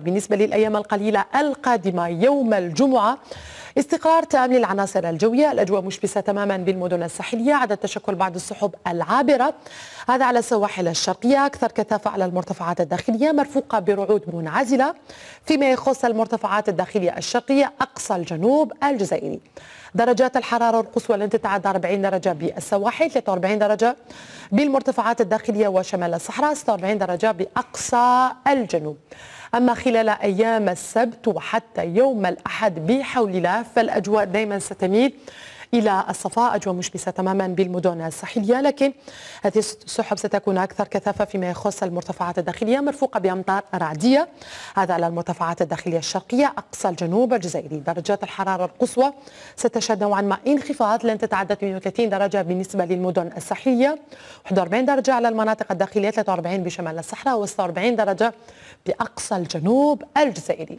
بالنسبة للأيام القليلة القادمة يوم الجمعة استقرار تام للعناصر الجوية الأجواء مشبسة تماما بالمدن الساحلية عدد تشكل بعض السحب العابرة هذا على السواحل الشرقية أكثر كثافة على المرتفعات الداخلية مرفوقة برعود منعزلة فيما يخص المرتفعات الداخلية الشرقية أقصى الجنوب الجزائري درجات الحرارة القصوى لن تتعدى 40 درجة بالسواحل 43 درجة بالمرتفعات الداخلية وشمال الصحراء 46 درجة بأقصى الجنوب أما خلال أيام السبت وحتى يوم الأحد بحول الله فالأجواء دائما ستميل إلى الصفاء أجواء مشمسة تماما بالمدن الساحلية لكن هذه السحب ستكون أكثر كثافة فيما يخص المرتفعات الداخلية مرفوقة بأمطار رعدية هذا على المرتفعات الداخلية الشرقية أقصى الجنوب الجزائري درجات الحرارة القصوى ستشهد نوعا ما انخفاض لن تتعدى 38 درجة بالنسبة للمدن الساحلية 41 درجة على المناطق الداخلية 43 بشمال الصحراء و 46 درجة بأقصى الجنوب الجزائري